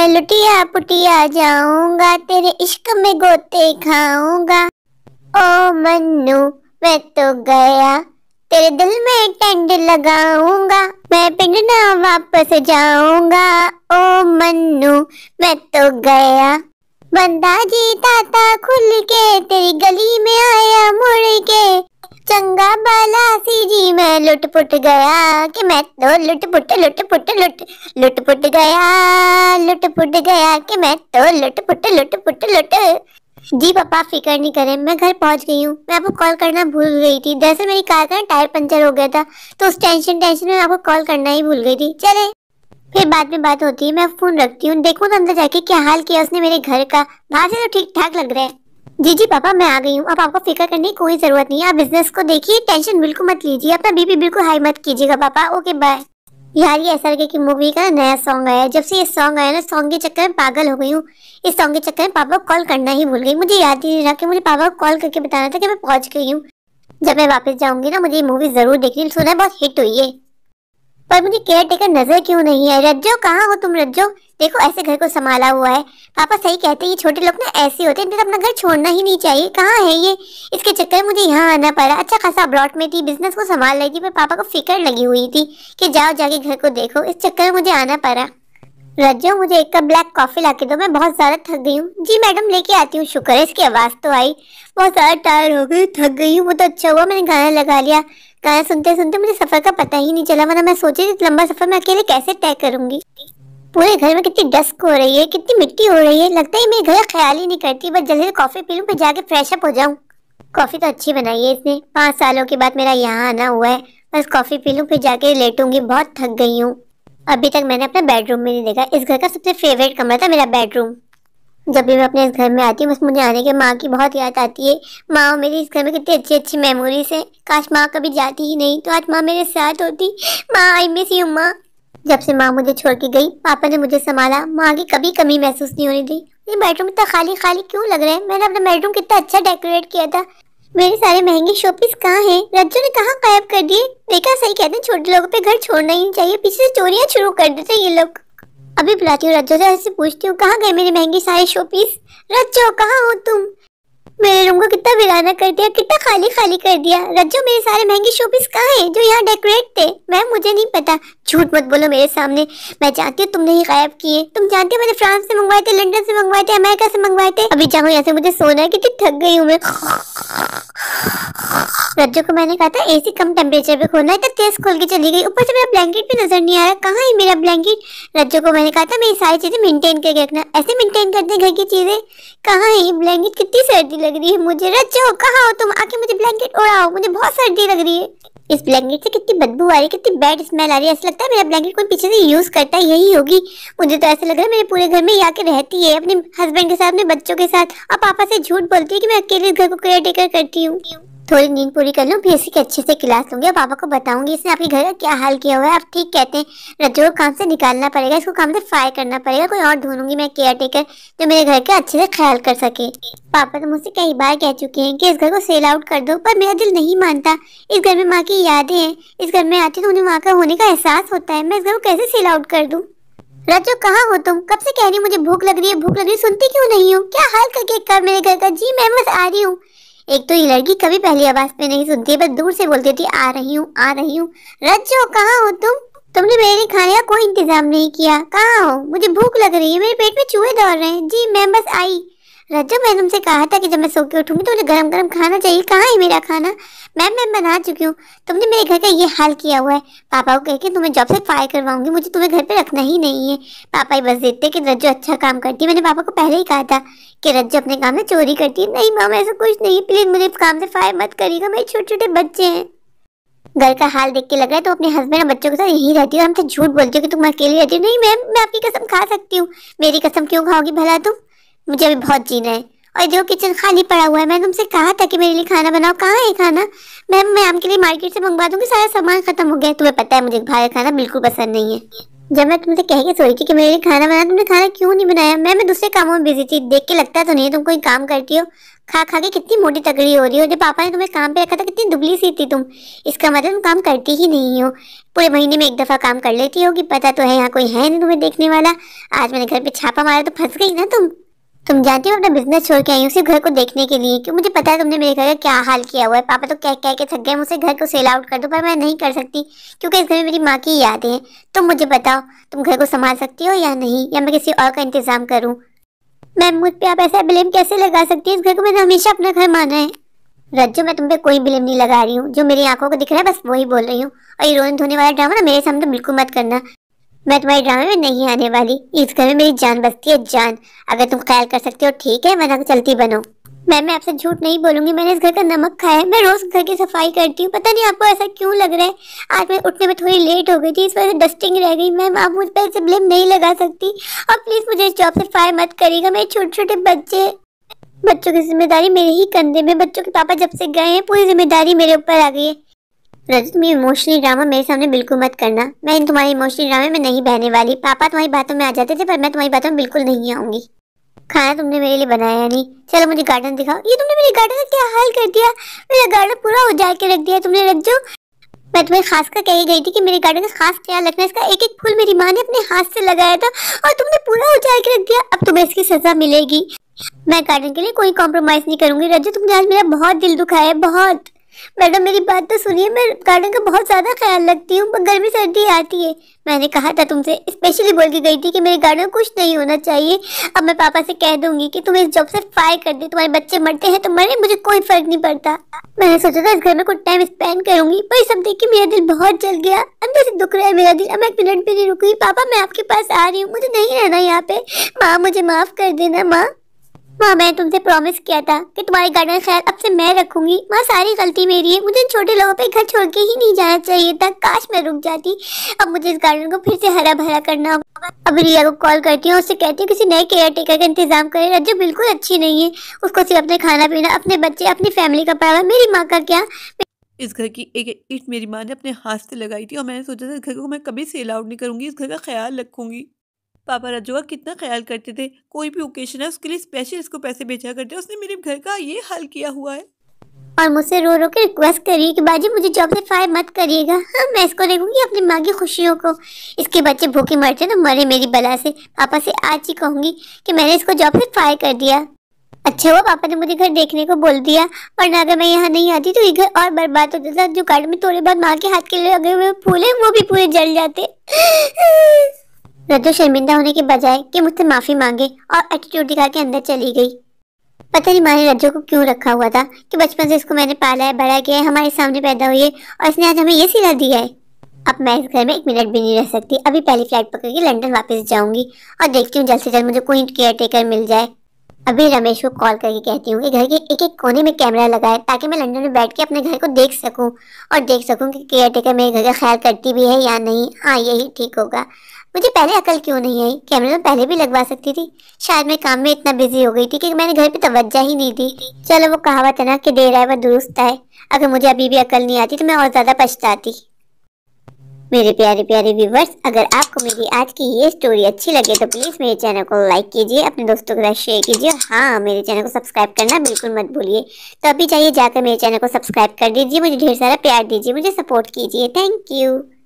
मैं लुटिया पुटिया जाऊंगा तेरे इश्क में गोते खाऊंगा ओ मन्नू मैं तो गया तेरे दिल में टेंड लगाऊंगा मैं पिंड ना वापस जाऊंगा ओ मन्नू मैं तो गया बंदा जी ताता खुल के तेरी गली में आया मुड़ के चंगा बाला सी जी मैं लुट पुट गया कि मैं तो लुट पुट लुट पुट लुट लुट पुट गया लुट पुट गया कि मैं तो लुट पुट लुट पुट लुट जी पापा फिक्र नहीं करें मैं घर पहुंच गई हूँ मैं आपको कॉल करना भूल गई थी दरअसल मेरी कार का टायर पंचर हो गया था तो उस टेंशन टेंशन में आपको कॉल करना ही भूल गई थी चले फिर बाद में बात होती है मैं फ़ोन रखती हूँ देखूँ तो अंदर जाके क्या हाल किया उसने मेरे घर का बाहर से तो ठीक ठाक लग रहा है जी जी पापा मैं आ गई हूँ अब आपको फिक्र करने की कोई ज़रूरत नहीं है आप बिजनेस को देखिए टेंशन बिल्कुल मत लीजिए अपना बीपी बिल्कुल हाई मत कीजिएगा पापा ओके बाय यार ये ऐसा की मूवी का नया सॉन्ग आया जब से ये सॉन्ग आया ना सॉन्ग के चक्कर में पागल हो गई हूँ इस सॉन्ग के चक्कर में पापा को कॉल करना ही भूल गई मुझे याद ही नहीं रहा कि मुझे पापा को कॉल करके बताना था कि मैं पहुंच गई हूँ जब मैं वापस जाऊंगी ना मुझे ये मूवी ज़रूर देखनी सुना है बहुत हिट हुई है पर मुझे केयर टेकर नजर क्यों नहीं है रज्जो कहाँ हो तुम रज्जो देखो ऐसे घर को संभाला हुआ है पापा सही कहते हैं ये छोटे लोग ना ऐसे होते हैं तो अपना घर छोड़ना ही नहीं चाहिए कहाँ है ये इसके चक्कर मुझे यहाँ आना पड़ा अच्छा खासा अब्रॉड में थी बिजनेस को संभाल रही थी पर पापा को फिक्र लगी हुई थी कि जाओ जाके घर को देखो इस चक्कर में मुझे आना पड़ा रज्जो मुझे एक कप ब्लैक कॉफ़ी ला के दो मैं बहुत ज़्यादा थक गई हूँ जी मैडम लेके आती हूँ शुक्र है इसकी आवाज़ तो आई बहुत ज़्यादा टायर्ड हो गई थक गई हूँ वो तो अच्छा हुआ मैंने गाना लगा लिया गाना सुनते सुनते मुझे सफ़र का पता ही नहीं चला वरना मैं सोची थी लंबा सफ़र मैं अकेले कैसे तय करूंगी पूरे घर में कितनी डस्क हो रही है कितनी मिट्टी हो रही है लगता है मेरे घर ख्याल ही नहीं करती बस जल्दी से कॉफ़ी पी लूँ फिर जाके फ्रेश अप हो जाऊँ कॉफ़ी तो अच्छी बनाई है इसने पाँच सालों के बाद मेरा यहाँ आना हुआ है बस कॉफ़ी पी लूँ फिर जाके लेटूंगी बहुत थक गई हूँ अभी तक मैंने अपना बेडरूम भी नहीं देखा इस घर का सबसे फेवरेट कमरा था मेरा बेडरूम जब भी मैं अपने इस घर में आती हूँ बस मुझे आने के माँ की बहुत याद आती है माँ मेरी इस घर में कितनी अच्छी अच्छी मेमोरीज हैं काश माँ कभी जाती ही नहीं तो आज माँ मेरे साथ होती माँ आई मिस यू माँ जब से माँ मुझे छोड़ के गई पापा ने मुझे संभाला माँ की कभी कमी महसूस नहीं होने दी ये बेडरूम इतना खाली खाली क्यों लग रहा है मैंने अपना बेडरूम कितना अच्छा डेकोरेट किया था मेरे सारे महंगे शोपीस कहाँ हैं रज्जू ने कहाँ गायब कर दिए देखा सही कहते हैं छोटे लोगों पे घर छोड़ना ही नहीं चाहिए पीछे से चोरियाँ शुरू कर देते ये लोग अभी बुलाती हूँ रज्जो से पूछती हूँ कहाँ गए मेरी महंगी सारी शो पीस रज्जो कहाँ हो तुम मेरे रूम को कितना वीराना कर दिया कितना खाली खाली कर दिया रज्जो मेरे सारे महंगे शोपीस कहाँ है जो यहाँ डेकोरेट थे मैम मुझे नहीं पता झूठ मत बोलो मेरे सामने मैं जानती हूँ तुमने ही गायब किए तुम जानते हो मैंने फ्रांस से मंगवाए थे लंदन से मंगवाए थे अमेरिका से मंगवाए थे अभी जाऊँ यहाँ से मुझे सोना है कितनी थक गई हूँ मैं रज्जो को मैंने कहा था एसी कम टेम्परेचर पे खोलना है तो तेज खोल के चली गई ऊपर से मेरा ब्लैंकेट भी नजर नहीं आ रहा कहाँ है मेरा ब्लैंकेट रज्जो को मैंने कहा था मेरी सारी चीजें मेंटेन करके रखना ऐसे मेंटेन करते घर की चीजें कहाँ है ये ब्लैंकेट कितनी सर्दी लगी लग रही है मुझे रचो कहा हो तुम आके मुझे ब्लैंकेट उड़ाओ मुझे बहुत सर्दी लग रही है इस ब्लैंकेट से कितनी बदबू आ रही है कितनी बैड स्मेल आ रही है ऐसा लगता है मेरा ब्लैंकेट कोई पीछे से यूज़ करता है यही होगी मुझे तो ऐसा लग रहा है मेरे पूरे घर में ही आके रहती है अपने हस्बैंड के साथ अपने बच्चों के साथ और पापा से झूठ बोलती है कि मैं अकेले घर को केयर टेकर करती हूँ थोड़ी नींद पूरी कर लूँ फिर इसी के अच्छे से क्लास लूँगी और पापा को बताऊँगी इसने आपके घर का क्या हाल किया हुआ है आप ठीक कहते हैं रज्जो को काम से निकालना पड़ेगा इसको काम से फायर करना पड़ेगा कोई और ढूंढूंगी मैं केयर टेकर जो मेरे घर का अच्छे से ख्याल कर सके पापा तो मुझसे कई बार कह चुके हैं कि इस घर को सेल आउट कर दो पर मेरा दिल नहीं मानता इस घर में माँ की यादें हैं इस घर में आती तो उन्हें माँ का होने का एहसास होता है मैं इस घर को कैसे सेल आउट कर दूँ रजो कहाँ हो तुम कब से कह रही हूँ मुझे भूख लग रही है भूख लग रही है सुनती क्यों नहीं हो क्या हाल करके कर मेरे घर का जी मैं बस आ रही हूँ एक तो ये लड़की कभी पहली आवाज में नहीं सुनती बस दूर से बोलती थी आ रही हूँ आ रही हूँ रज्जो कहाँ हो तुम तुमने मेरे खाने का कोई इंतजाम नहीं किया कहाँ हो मुझे भूख लग रही है मेरे पेट में चूहे दौड़ रहे हैं जी मैं बस आई रज्जो मैंने तुमसे कहा था कि जब मैं सो के उठूंगी तो मुझे गरम गर्म खाना चाहिए कहाँ है मेरा खाना मैम मैं बना चुकी हूँ तुमने मेरे घर का ये हाल किया हुआ है पापा को कह के तुम्हें जॉब से फायर करवाऊंगी मुझे तुम्हें घर पे रखना ही नहीं है पापा ही बस देते कि रज्जो अच्छा काम करती है मैंने पापा को पहले ही कहा था कि रज्जो अपने काम में चोरी करती है नहीं मैम ऐसा कुछ नहीं प्लीज़ मुझे काम से फायर मत करिएगा मेरे छोटे छोटे बच्चे हैं घर का हाल देख के लग रहा है तो अपने हस्बैंड और बच्चों के साथ यही रहती हो हमसे तो झूठ बोलती हो कि तुम अकेली रहती हो नहीं मैम मैं आपकी कसम खा सकती हूँ मेरी कसम क्यों खाओगी भला तुम मुझे अभी बहुत जीना है और जो किचन खाली पड़ा हुआ है मैंने तुमसे कहा था कि मेरे लिए खाना बनाओ कहाँ है खाना मैम मैं आपके लिए मार्केट से मंगवा दूंगी सारा सामान खत्म हो गया तुम्हें पता है मुझे बाहर खाना बिल्कुल पसंद नहीं है जब मैं तुमसे कह के सोची कि मेरे लिए खाना बना तुमने खाना क्यों नहीं बनाया मैं मैं दूसरे कामों में बिजी थी देख के लगता तो नहीं है तुम कोई काम करती हो खा खा के कितनी मोटी तगड़ी हो रही हो जब पापा ने तुम्हें काम पे रखा था कितनी दुबली सी थी तुम इसका मतलब तुम काम करती ही नहीं हो पूरे महीने में एक दफ़ा काम कर लेती होगी पता तो है यहाँ कोई है नहीं तुम्हें देखने वाला आज मैंने घर पर छापा मारा तो फंस गई ना तुम तुम जानती हो अपना बिजनेस छोड़ के आई उसी घर को देखने के लिए क्यों मुझे पता है तुमने मेरे घर का क्या हाल किया हुआ है पापा तो कह कह के थक गए मुझे घर को सेल आउट कर दो पर मैं नहीं कर सकती क्योंकि इस घर में मेरी माँ की यादें हैं तुम मुझे बताओ तुम घर को संभाल सकती हो या नहीं या मैं किसी और का इंतजाम करूँ मैम मुझ पर आप ऐसा ब्लेम कैसे लगा सकती है इस घर को मैंने हमेशा अपना घर माना है रज्जो मैं तुम पे कोई ब्लेम नहीं लगा रही हूँ जो मेरी आंखों को दिख रहा है बस वही बोल रही हूँ और ये रोन धोने वाला ड्रामा ना मेरे सामने तो बिल्कुल मत करना मैं तुम्हारे ड्रामे में नहीं आने वाली इस घर में मेरी जान बचती है जान अगर तुम ख्याल कर सकते हो ठीक है वरना तो चलती बनो मैं मैं आपसे झूठ नहीं बोलूंगी मैंने इस घर का नमक खाया है मैं रोज घर की सफाई करती हूँ पता नहीं आपको ऐसा क्यों लग रहा है आज मैं उठने में थोड़ी लेट हो गई थी इस वजह से डस्टिंग रह गई मैम आप मुझ पर ऐसे ब्लेम नहीं लगा सकती और प्लीज मुझे इस जॉब से फायर मत करिएगा मेरे छोटे छोटे बच्चे बच्चों की जिम्मेदारी मेरे ही कंधे में बच्चों के पापा जब से गए हैं पूरी जिम्मेदारी मेरे ऊपर आ गई है रजत तुम इमोशनल ड्रामा मेरे सामने बिल्कुल मत करना मैं इन तुम्हारे इमोशनल ड्रामे में नहीं बहने वाली पापा तुम्हारी बातों में आ जाते थे पर मैं तुम्हारी बातों में बिल्कुल नहीं आऊंगी खाना तुमने मेरे लिए बनाया नहीं चलो मुझे गार्डन दिखाओ ये तुमने मेरे गार्डन का क्या हाल कर दिया मेरा गार्डन पूरा उजाड़ के रख दिया तुमने रख जो मैं तुम्हें खास का कही गई थी कि मेरे गार्डन का खास ख्याल रखना इसका एक एक फूल मेरी माँ ने अपने हाथ से लगाया था और तुमने पूरा उजाड़ के रख दिया अब तुम्हें इसकी सजा मिलेगी मैं गार्डन के लिए कोई कॉम्प्रोमाइज़ नहीं करूंगी रजू तुमने आज मेरा बहुत दिल दुखाया है बहुत मैडम मेरी बात तो सुनिए मैं गार्डन का बहुत ज़्यादा ख्याल रखती हूँ पर गर्मी सर्दी आती है मैंने कहा था तुमसे स्पेशली बोल के गई थी कि मेरे गार्डन कुछ नहीं होना चाहिए अब मैं पापा से कह दूंगी कि तुम इस जॉब से फायर कर दे तुम्हारे बच्चे मरते हैं तो मरे मुझे कोई फर्क नहीं पड़ता मैंने सोचा था इस घर में कुछ टाइम स्पेंड करूंगी पर सब देख के मेरा दिल बहुत जल गया अंदर से दुख रहा है मेरा दिल अब मैं एक मिनट भी नहीं रुकी पापा मैं आपके पास आ रही हूँ मुझे नहीं रहना यहाँ पे माँ मुझे माफ़ कर देना माँ माँ मैंने तुमसे प्रॉमिस किया था कि तुम्हारे गार्डन का ख्याल अब से मैं रखूंगी माँ सारी गलती मेरी है मुझे छोटे लोगों पे घर छोड़ के ही नहीं जाना चाहिए था काश मैं रुक जाती अब मुझे इस गार्डन को फिर से हरा भरा करना होगा अब रिया को कॉल करती हूँ उससे कहती हूँ किसी नए केयर टेकर का इंतजाम करे रज्जू बिल्कुल अच्छी नहीं है उसको सिर्फ अपने खाना पीना अपने बच्चे अपनी फैमिली का पड़ा मेरी माँ का क्या इस घर की एक ईट मेरी माँ ने अपने हाथ से लगाई थी और मैंने सोचा था इस घर को मैं कभी सेल आउट नहीं करूँगी इस घर का ख्याल रखूंगी पापा रजुआ कितना ख्याल करते थे कोई भी ओकेशन है उसके लिए स्पेशल इसको पैसे भेजा करते उसने मेरे घर का ये हल किया हुआ है और मुझसे रो रो के रिक्वेस्ट करिए कि बाजी मुझे चॉकलेट फ्राई मत करिएगा हाँ मैं इसको देखूंगी अपनी माँ की खुशियों को इसके बच्चे भूखे मरते तो मरे मेरी बला से पापा से आज ही कहूंगी कि मैंने इसको चॉकलेट फ्राई कर दिया अच्छा हुआ पापा ने मुझे घर देखने को बोल दिया ना अगर मैं यहाँ नहीं आती तो ये घर और बर्बाद हो जाता जो गार्डन में थोड़े बहुत माँ के हाथ के लगे हुए फूल है वो भी पूरे जल जाते रज्जो शर्मिंदा होने के बजाय कि मुझसे माफ़ी मांगे और एटीट्यूड दिखा के अंदर चली गई पता नहीं माँ ने रज्जो को क्यों रखा हुआ था कि बचपन से इसको मैंने पाला है बड़ा किया है हमारे सामने पैदा हुई है और इसने आज हमें ये सिला दिया है अब मैं इस घर में एक मिनट भी नहीं रह सकती अभी पहली फ्लाइट पकड़ के लंदन वापस जाऊंगी और देखती हूँ जल्द से जल्द मुझे कोई केयर टेकर मिल जाए अभी रमेश को कॉल करके कहती हूँ कि घर के एक एक कोने में कैमरा लगाए ताकि मैं लंदन में बैठ के अपने घर को देख सकूँ और देख सकूँ कि केयर टेकर मेरे घर का ख्याल करती भी है या नहीं हाँ यही ठीक होगा मुझे पहले अकल क्यों नहीं आई कैमरे में पहले भी लगवा सकती थी शायद मैं काम में इतना बिजी हो गई थी कि मैंने घर पर तवज्जा ही नहीं दी चलो वो कहावत है ना कि देर आए वह दुरुस्त आए अगर मुझे अभी भी अकल नहीं आती तो मैं और ज़्यादा पछताती मेरे प्यारे प्यारे व्यूवर्स अगर आपको मेरी आज की ये स्टोरी अच्छी लगे तो प्लीज़ मेरे चैनल को लाइक कीजिए अपने दोस्तों के साथ शेयर कीजिए हाँ मेरे चैनल को सब्सक्राइब करना बिल्कुल मत भूलिए तो अभी चाहिए जाकर मेरे चैनल को सब्सक्राइब कर दीजिए मुझे ढेर सारा प्यार दीजिए मुझे सपोर्ट कीजिए थैंक यू